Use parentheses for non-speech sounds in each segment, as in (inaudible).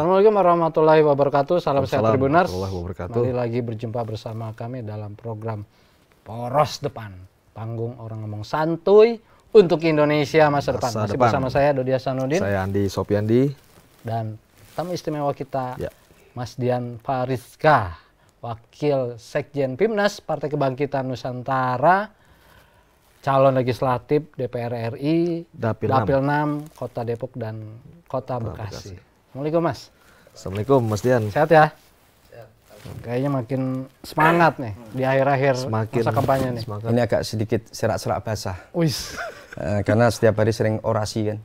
Assalamualaikum warahmatullahi wabarakatuh. Salam sehat Tribuners. Wabarakatuh. lagi berjumpa bersama kami dalam program Poros Depan. Panggung orang ngomong santuy untuk Indonesia masa, masa depan. Masih bersama saya Dodi Hasanuddin. Saya Andi Sopiandi. Dan tamu istimewa kita ya. Mas Dian Fariska, Wakil Sekjen Pimnas Partai Kebangkitan Nusantara calon legislatif DPR RI, Dapil, Dapil 6. 6, Kota Depok dan Kota Bekasi. Assalamualaikum Mas. Assalamualaikum Mas Dian. Sehat ya? Kayaknya makin semangat nih di akhir-akhir masa kampanye nih. Semangat. Ini agak sedikit serak-serak basah. Wis. Eh, karena setiap hari sering orasi kan.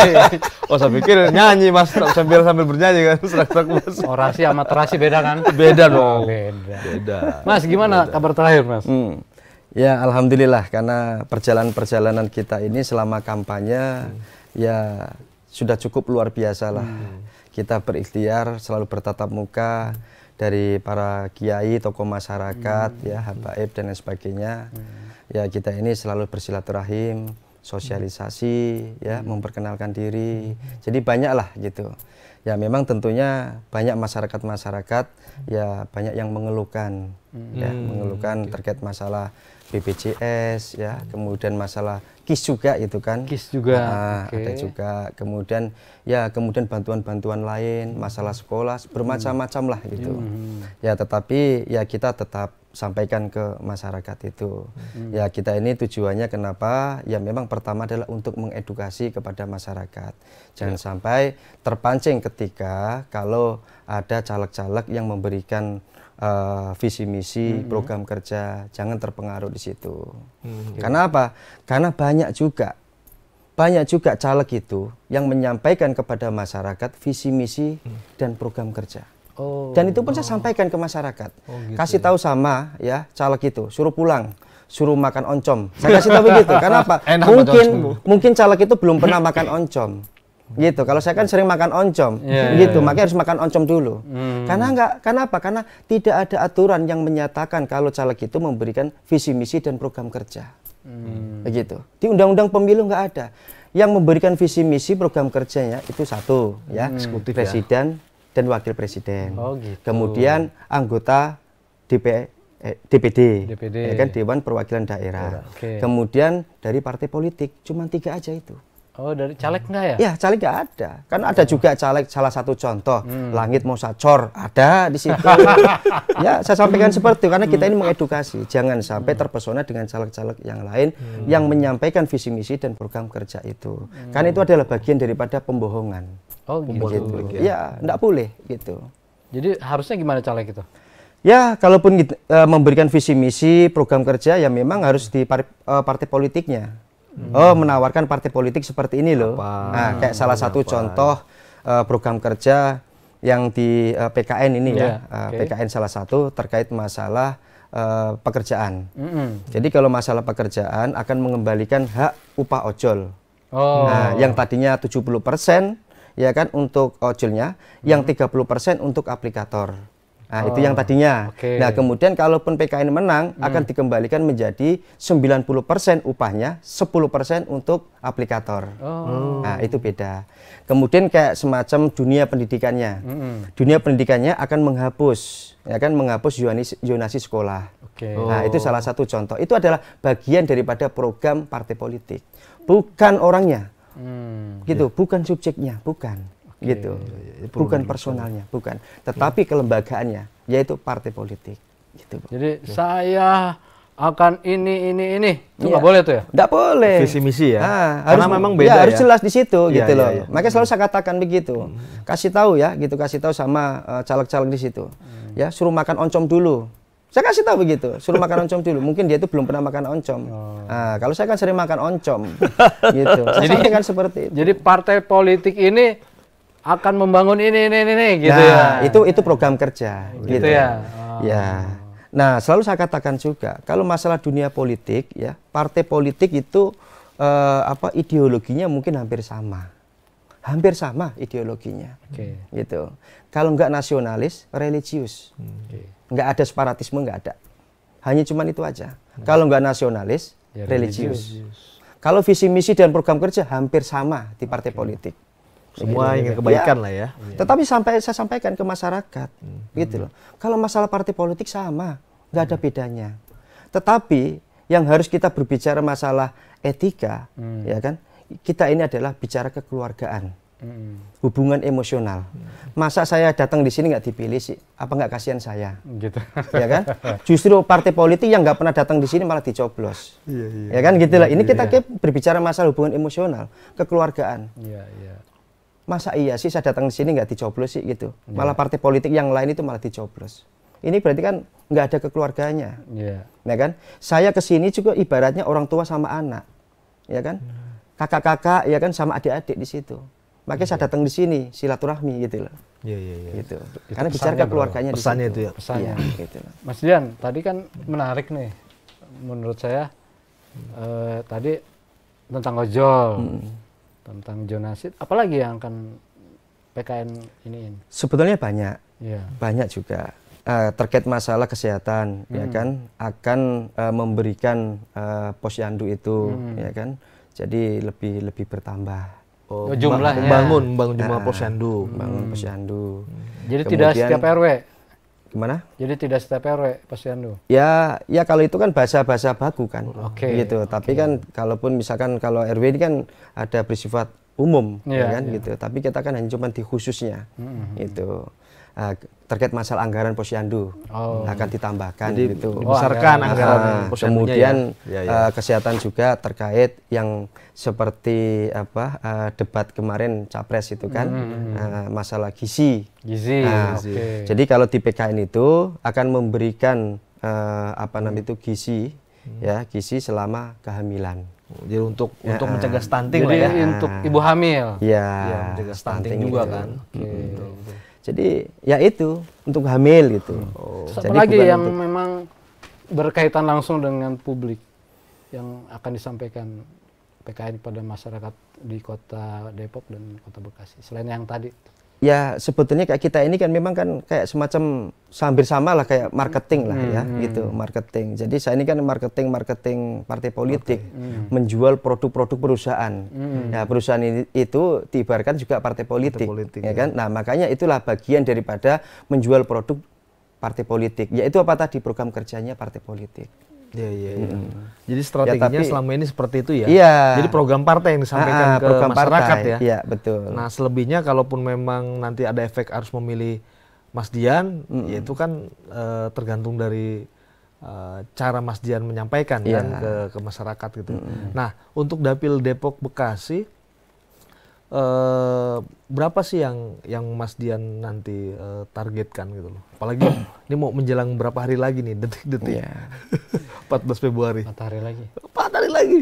(laughs) oh saya pikir nyanyi mas sambil sambil bernyanyi kan serak-serak mas. Orasi sama terasi beda kan? Beda dong. Beda. beda. Mas gimana beda. kabar terakhir mas? Hmm. Ya alhamdulillah karena perjalanan-perjalanan kita ini selama kampanye hmm. ya sudah cukup luar biasa lah. Hmm kita berikhtiar selalu bertatap muka dari para kiai, tokoh masyarakat, hmm. ya habaib dan lain sebagainya. Hmm. Ya kita ini selalu bersilaturahim, sosialisasi, ya, hmm. ya memperkenalkan diri. Hmm. Jadi banyaklah gitu. Ya memang tentunya banyak masyarakat-masyarakat ya banyak yang mengeluhkan, ya, hmm. ya mengeluhkan okay. terkait masalah BPJS ya, kemudian masalah KIS juga itu kan. KIS juga. Nah, okay. Ada juga. Kemudian ya kemudian bantuan-bantuan lain, masalah sekolah bermacam-macam lah gitu. Hmm. Ya tetapi ya kita tetap sampaikan ke masyarakat itu. Hmm. Ya kita ini tujuannya kenapa? Ya memang pertama adalah untuk mengedukasi kepada masyarakat. Jangan ya. sampai terpancing ketika kalau ada caleg-caleg yang memberikan uh, visi misi -hmm. program kerja jangan terpengaruh di situ -hmm. karena apa karena banyak juga banyak juga caleg itu yang menyampaikan kepada masyarakat visi misi mm. dan program kerja oh, dan itu pun oh. saya sampaikan ke masyarakat oh, gitu ya. kasih tahu sama ya caleg itu suruh pulang suruh makan oncom saya kasih tahu begitu (laughs) karena apa mungkin mungkin caleg itu belum pernah makan oncom gitu kalau saya kan sering makan oncom yeah, iya, gitu yeah, yeah. makanya harus makan oncom dulu hmm. karena enggak karena apa karena tidak ada aturan yang menyatakan kalau caleg itu memberikan visi misi dan program kerja hmm. begitu di undang-undang pemilu enggak ada yang memberikan visi misi program kerjanya itu satu ya hmm, Eksekutif ya. presiden ya. dan wakil presiden oh, gitu. kemudian anggota DP eh, DPD, DPD. Ya kan Dewan Perwakilan Daerah. Okay. Kemudian dari partai politik, cuma tiga aja itu. Oh dari caleg hmm. nggak ya? Ya caleg nggak ada. Kan ada oh. juga caleg salah satu contoh hmm. langit mau sacor ada di situ. (laughs) ya saya sampaikan seperti itu karena kita ini mengedukasi jangan sampai hmm. terpesona dengan caleg-caleg yang lain hmm. yang menyampaikan visi misi dan program kerja itu. Hmm. Karena itu adalah bagian daripada pembohongan. Oh gitu. gitu. Ya nggak boleh gitu. Jadi harusnya gimana caleg itu? Ya, kalaupun uh, memberikan visi misi program kerja ya memang harus di uh, partai politiknya Hmm. Oh, menawarkan partai politik seperti ini loh. Apa? Nah, kayak salah satu apa? contoh uh, program kerja yang di uh, eh, PKN ini yeah. ya. Uh, iya, eh, okay. PKN salah satu terkait masalah uh, pekerjaan. Mm -hmm. Jadi kalau masalah pekerjaan akan mengembalikan hak upah ojol. Oh. Nah, yang tadinya 70% ya kan untuk ojolnya, mm -hmm. yang 30% untuk aplikator. Nah, oh. itu yang tadinya. Okay. Nah, kemudian kalaupun PKN menang hmm. akan dikembalikan menjadi 90% upahnya, 10% untuk aplikator. Oh. Nah, itu beda. Kemudian kayak semacam dunia pendidikannya. Hmm. Dunia pendidikannya akan menghapus ya kan menghapus zonasi, zonasi sekolah. Okay. Oh. Nah, itu salah satu contoh. Itu adalah bagian daripada program partai politik. Bukan orangnya. Hmm. Gitu, yeah. bukan subjeknya, bukan gitu. Ya, ya, bukan personalnya, bukan, tetapi ya. kelembagaannya, yaitu partai politik. Gitu. Jadi ya. saya akan ini ini ini itu ya. boleh tuh ya nggak boleh visi misi ya nah, harus karena memang ya, beda ya, ya harus jelas di situ ya, gitu ya, loh ya, ya. makanya selalu saya katakan begitu hmm. kasih tahu ya gitu kasih tahu sama calon eh, caleg uh, di situ hmm. ya suruh makan oncom dulu saya kasih tahu begitu suruh makan oncom dulu mungkin dia itu belum pernah makan oncom oh. nah, kalau saya kan sering makan oncom (laughs) gitu jadi kan seperti itu. jadi partai politik ini akan membangun ini ini ini, ini gitu nah, ya. Itu itu program kerja gitu, gitu ya. Oh. Ya. Nah, selalu saya katakan juga kalau masalah dunia politik ya, partai politik itu eh, apa ideologinya mungkin hampir sama. Hampir sama ideologinya. Okay. Gitu. Kalau nggak nasionalis, religius. Okay. Nggak ada separatisme nggak ada. Hanya cuman itu aja. Hmm. Kalau nggak nasionalis, ya, religius. religius. Kalau visi misi dan program kerja hampir sama di partai okay. politik. Semua iya, ingin iya. kebaikan ya, lah ya. Iya. Tetapi sampai saya sampaikan ke masyarakat, hmm. gitu loh. Kalau masalah partai politik sama, nggak ada bedanya. Tetapi yang harus kita berbicara masalah etika, hmm. ya kan? Kita ini adalah bicara kekeluargaan, hmm. hubungan emosional. Hmm. Masa saya datang di sini nggak dipilih sih? Apa nggak kasihan saya? Gitu. Ya kan? Justru partai politik yang nggak pernah datang di sini malah dicoblos. Iya, iya. Ya kan? Gitulah. Ini kita iya. berbicara masalah hubungan emosional, kekeluargaan. Iya, iya masa iya sih saya datang ke sini nggak dicoblos sih gitu yeah. malah partai politik yang lain itu malah dicoblos ini berarti kan nggak ada kekeluarganya yeah. ya kan saya ke sini juga ibaratnya orang tua sama anak ya kan hmm. kakak-kakak ya kan sama adik-adik di situ makanya yeah. saya iya. datang di sini silaturahmi gitu loh Iya, iya, iya. Gitu. Itu Karena bicara ke keluarganya pesannya itu ya, pesannya. Ya, gitu. Mas Dian, tadi kan menarik nih menurut saya hmm. eh, tadi tentang ojol. Hmm tentang Jonasid, apalagi yang akan PKN ini sebetulnya banyak ya. banyak juga uh, terkait masalah kesehatan ya hmm. ya kan akan uh, memberikan uh, eh, posyandu itu hmm. ya kan jadi lebih lebih bertambah oh, jumlahnya membangun bangun jumlah ah, posyandu membangun posyandu hmm. jadi Kemudian, tidak setiap RW gimana? Jadi tidak setiap RW pasti Ya, ya kalau itu kan bahasa-bahasa baku kan. Oke. Okay, gitu. Okay. Tapi kan kalaupun misalkan kalau RW ini kan ada bersifat umum yeah, ya kan yeah. gitu. Tapi kita kan hanya cuma di khususnya. Mm -hmm. Gitu uh, terkait masalah anggaran posyandu oh. akan ditambahkan Jadi, gitu. Dibesarkan oh, anggaran uh, kemudian ya. Ya, ya. Uh, kesehatan juga terkait yang seperti apa uh, debat kemarin capres itu kan hmm. uh, masalah gizi. Gizi. Uh, okay. Jadi kalau di PKN itu akan memberikan uh, apa hmm. namanya itu gizi hmm. ya gizi selama kehamilan. Jadi untuk ya, untuk mencegah stunting Jadi ya. untuk ibu hamil. Iya. Ya, mencegah stunting, stunting juga itu. kan. Hmm. Jadi ya itu untuk hamil gitu. Hmm. Oh. Jadi lagi yang untuk... memang berkaitan langsung dengan publik yang akan disampaikan PKN pada masyarakat di kota Depok dan kota Bekasi. Selain yang tadi ya sebetulnya kayak kita ini kan memang kan kayak semacam hampir sama lah kayak marketing lah hmm, ya hmm. gitu marketing jadi saya ini kan marketing marketing partai politik okay. hmm. menjual produk-produk perusahaan hmm. ya perusahaan ini, itu diibarkan juga partai politik, partai politik ya, ya kan nah makanya itulah bagian daripada menjual produk partai politik yaitu apa tadi program kerjanya partai politik Iya iya. iya. Mm Jadi ya, strateginya ya, tapi, selama ini seperti itu ya. Iya. Jadi program partai yang disampaikan ah, ah ke masyarakat partai, ya. Iya betul. Nah selebihnya kalaupun memang nanti ada efek harus memilih Mas Dian, mm ya itu kan e, tergantung dari eh, cara Mas Dian menyampaikan yeah. kan ke, ke masyarakat gitu. Mm Nah untuk dapil Depok Bekasi Uh, berapa sih yang yang Mas Dian nanti uh, targetkan gitu loh. Apalagi ini mau menjelang berapa hari lagi nih detik-detik. Yeah. Iya. (laughs) 14 Februari. 4 hari lagi. 4 hari lagi.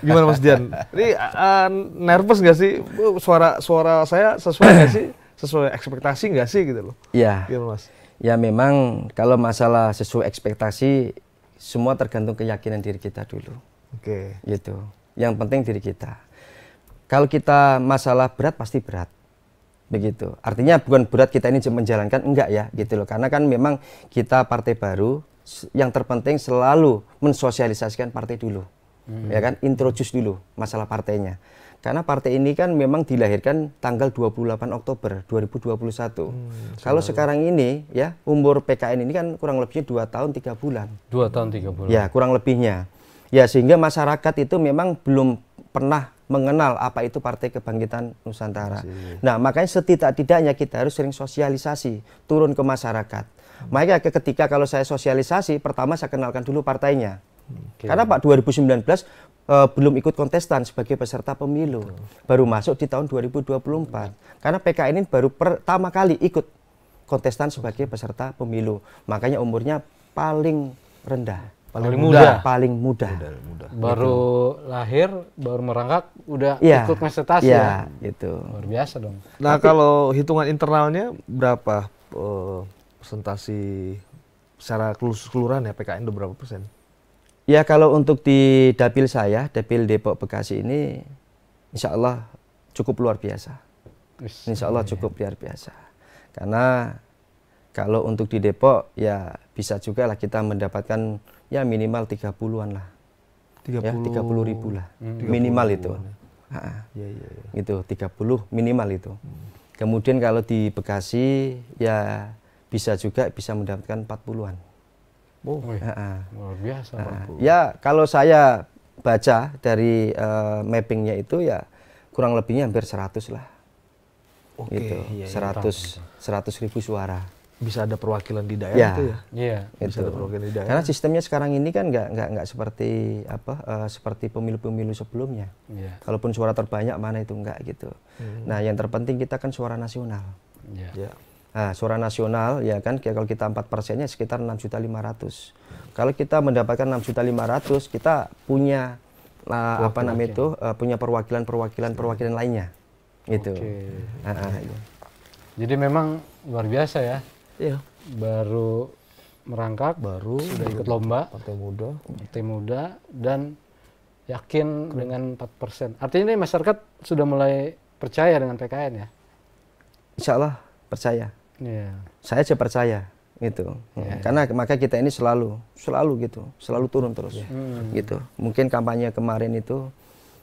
Gimana Mas Dian? Ini uh, nervous gak sih? Suara suara saya sesuai gak sih? Sesuai ekspektasi gak sih gitu loh? Iya. Yeah. Mas? Ya memang kalau masalah sesuai ekspektasi semua tergantung keyakinan diri kita dulu. Oke. Okay. Gitu. Yang penting diri kita kalau kita masalah berat pasti berat begitu artinya bukan berat kita ini menjalankan enggak ya gitu loh karena kan memang kita partai baru yang terpenting selalu mensosialisasikan partai dulu hmm. ya kan introduce dulu masalah partainya karena partai ini kan memang dilahirkan tanggal 28 Oktober 2021. Hmm, selalu. Kalau sekarang ini ya umur PKN ini kan kurang lebihnya dua tahun tiga bulan. Dua tahun tiga bulan. Ya, kurang lebihnya. Ya sehingga masyarakat itu memang belum pernah mengenal apa itu Partai Kebangkitan Nusantara. Masih. Nah, makanya setidak-tidaknya kita harus sering sosialisasi, turun ke masyarakat. Hmm. Makanya ketika kalau saya sosialisasi, pertama saya kenalkan dulu partainya. Okay. Karena Pak 2019 uh, eh, belum ikut kontestan sebagai peserta pemilu, baru masuk di tahun 2024. Hmm. Iya. Karena PKN ini baru pertama kali ikut kontestan sebagai peserta pemilu, makanya umurnya paling rendah paling, paling muda. muda paling muda, muda, muda. baru gitu. lahir baru merangkak udah ya, ikut konsultasi ya, ya gitu luar biasa dong nah Tapi, kalau hitungan internalnya berapa uh, eh, presentasi secara keseluruhan ya PKN itu berapa persen Ya kalau untuk di dapil saya, dapil Depok Bekasi ini, insya Allah cukup luar biasa. Insya Allah iya. cukup luar biasa. Karena kalau untuk di Depok ya bisa juga lah kita mendapatkan ya minimal 30-an lah. 30 ya, 30 ribu lah. Hmm. 30. Minimal itu. Ha, ya, ya, ya. Gitu, 30 minimal itu. Hmm. Kemudian kalau di Bekasi ya bisa juga bisa mendapatkan 40-an. Oh, ha, luar biasa. Ha, ya, kalau saya baca dari uh, mappingnya itu ya kurang lebihnya hampir 100 lah. Oke, gitu. ya, 100 iya, 100 iya, ribu suara bisa ada perwakilan di daerah ya, itu ya. Iya. Bisa gitu. ada perwakilan di daerah. Karena sistemnya sekarang ini kan nggak nggak nggak seperti apa uh, seperti pemilu-pemilu sebelumnya. Yeah. Kalaupun suara terbanyak mana itu enggak gitu. Hmm. Nah, yang terpenting kita kan suara nasional. Iya. Ya. Nah, suara nasional ya kan kayak kalau kita empat persennya sekitar enam juta lima ratus. Kalau kita mendapatkan enam juta lima ratus, kita punya uh, apa namanya itu uh, punya perwakilan-perwakilan perwakilan lainnya. Gitu. Okay. Uh, uh, ah, iya. Jadi memang luar biasa ya Iya. Baru merangkak, baru sudah ikut lomba. Partai Muda. Partai Muda dan yakin Keren. dengan 4%. persen Artinya ini masyarakat sudah mulai percaya dengan PKN ya? Insya Allah percaya. Yeah. Saya aja percaya gitu. Yeah. Ya, karena maka kita ini selalu, selalu gitu, selalu turun terus. Yeah. Gitu. Mungkin kampanye kemarin itu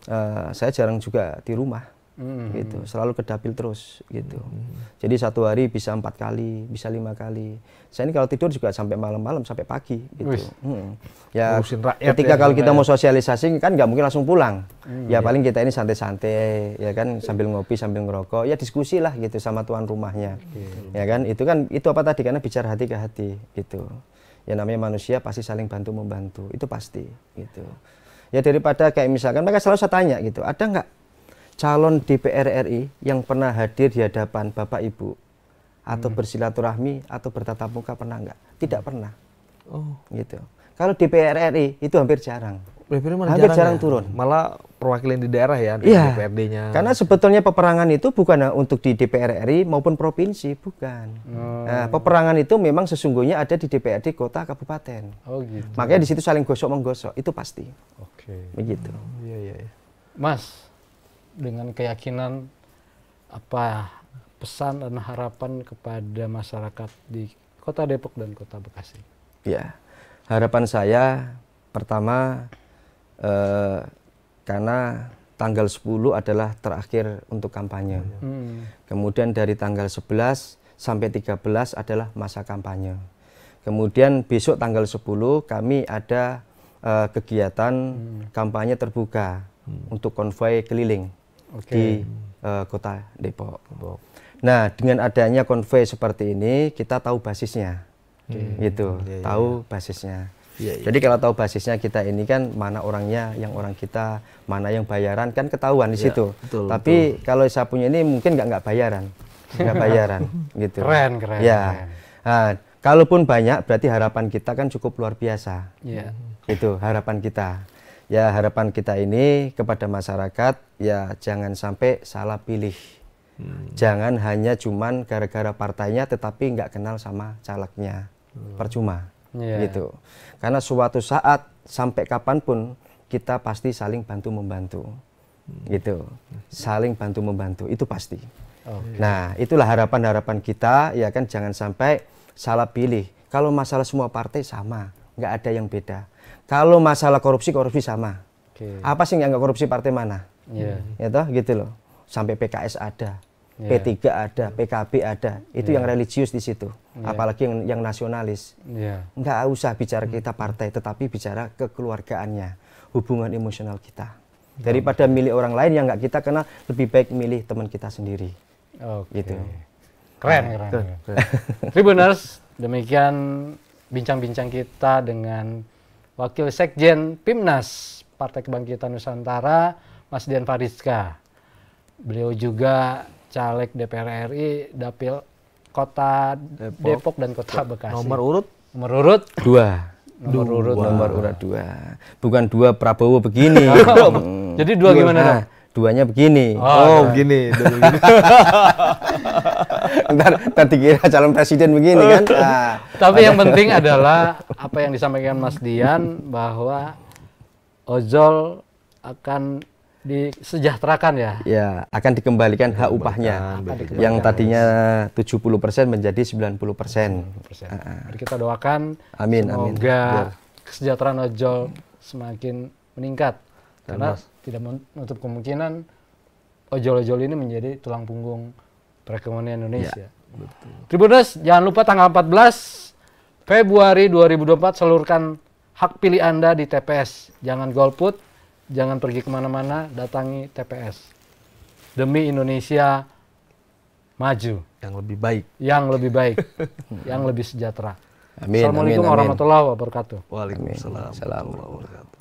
uh, saya jarang juga di rumah Hmm. gitu selalu ke dapil terus gitu hmm. jadi satu hari bisa empat kali bisa lima kali saya ini kalau tidur juga sampai malam-malam sampai pagi gitu hmm. ya rakyat ya ketika ya, kalau kita ya. mau sosialisasi kan nggak mungkin langsung pulang hmm, ya iya. paling kita ini santai-santai ya kan sambil ngopi sambil ngerokok ya diskusi lah gitu sama tuan rumahnya hmm. ya kan itu kan itu apa tadi karena bicara hati ke hati gitu ya namanya manusia pasti saling bantu membantu itu pasti gitu ya daripada kayak misalkan mereka selalu saya tanya gitu ada nggak calon DPR RI yang pernah hadir di hadapan Bapak Ibu atau hmm. bersilaturahmi atau bertatap muka pernah nggak? Tidak hmm. pernah. Oh, gitu. Kalau DPR RI itu hampir jarang. hampir jarang, jarang ya? turun. Malah perwakilan di daerah ya, ya DPRD-nya. Karena sebetulnya peperangan itu bukan untuk di DPR RI maupun provinsi, bukan. Hmm. Nah, peperangan itu memang sesungguhnya ada di DPRD kota kabupaten. Oh gitu. Makanya di situ saling gosok menggosok itu pasti. Oke. Okay. Begitu. Iya hmm, iya. Mas, dengan keyakinan apa pesan dan harapan kepada masyarakat di Kota Depok dan Kota Bekasi? Ya, harapan saya pertama eh, karena tanggal 10 adalah terakhir untuk kampanye. Hmm. Kemudian dari tanggal 11 sampai 13 adalah masa kampanye. Kemudian besok tanggal 10 kami ada uh, kegiatan hmm. kampanye terbuka hmm. untuk konvoy keliling okay. di uh, kota Depok. Depok. Nah, dengan adanya konvei seperti ini, kita tahu basisnya, hmm. gitu, yeah, iya, tahu iya. basisnya. Yeah, yeah. Jadi kalau tahu basisnya kita ini kan mana orangnya, yang orang kita, mana yang bayaran kan ketahuan di yeah, situ. Betul, Tapi betul. kalau saya punya ini mungkin nggak nggak bayaran, nggak bayaran, (laughs) gitu. Keren, keren. Ya, keren. Nah, kalaupun banyak berarti harapan kita kan cukup luar biasa, yeah. itu harapan kita ya harapan kita ini kepada masyarakat ya jangan sampai salah pilih. Hmm. Jangan hanya cuman gara-gara partainya tetapi nggak kenal sama calegnya. Hmm. Percuma. Yeah. Gitu. Karena suatu saat sampai kapanpun kita pasti saling bantu membantu. Hmm. Gitu. Saling bantu membantu itu pasti. Oh. Nah, itulah harapan-harapan kita ya kan jangan sampai salah pilih. Kalau masalah semua partai sama, nggak ada yang beda kalau masalah korupsi, korupsi sama. Okay. Apa sih yang nggak korupsi partai mana? Yeah. Ya toh gitu loh. Sampai PKS ada, yeah. P3 ada, PKB ada. Itu yeah. yang religius di situ. Yeah. Apalagi yang yang nasionalis. Yeah. Nggak usah bicara kita hmm. partai, tetapi bicara kekeluargaannya, hubungan emosional kita. Iya. Daripada milih orang lain yang nggak kita kenal, lebih baik milih teman kita sendiri. Okay. Gitu. Keren, nah, keren. keren. Tribuners, demikian bincang-bincang kita dengan Wakil Sekjen Pimnas Partai Kebangkitan Nusantara, Mas Dian Fariska. Beliau juga caleg DPR RI dapil Kota Depok, Depok dan Kota Bekasi. Nomor urut? Nomor urut dua. Nomor dua. urut nomor urut dua. Bukan dua Prabowo begini. (laughs) Jadi dua, dua gimana? Nah, duanya begini. Oh, oh iya. begini. begini. (laughs) ntar, ntar dikira calon presiden begini kan. Nah, (laughs) Tapi yang penting adalah apa yang disampaikan Mas Dian bahwa ojol akan disejahterakan ya. Ya, akan dikembalikan hak upahnya yang tadinya 70% menjadi 90%. 90%. Uh, Mari kita doakan amin semoga amin. kesejahteraan ojol semakin meningkat karena Mas. tidak menutup kemungkinan ojol-ojol ini menjadi tulang punggung perekonomian Indonesia. Ya, betul. Tribunus, jangan lupa tanggal 14 Februari 2024 seluruhkan hak pilih Anda di TPS. Jangan golput, jangan pergi kemana-mana, datangi TPS. Demi Indonesia maju. Yang lebih baik. Yang lebih baik. (laughs) yang lebih sejahtera. Amin, Assalamualaikum amin, amin. warahmatullahi wabarakatuh. Waalaikumsalam warahmatullahi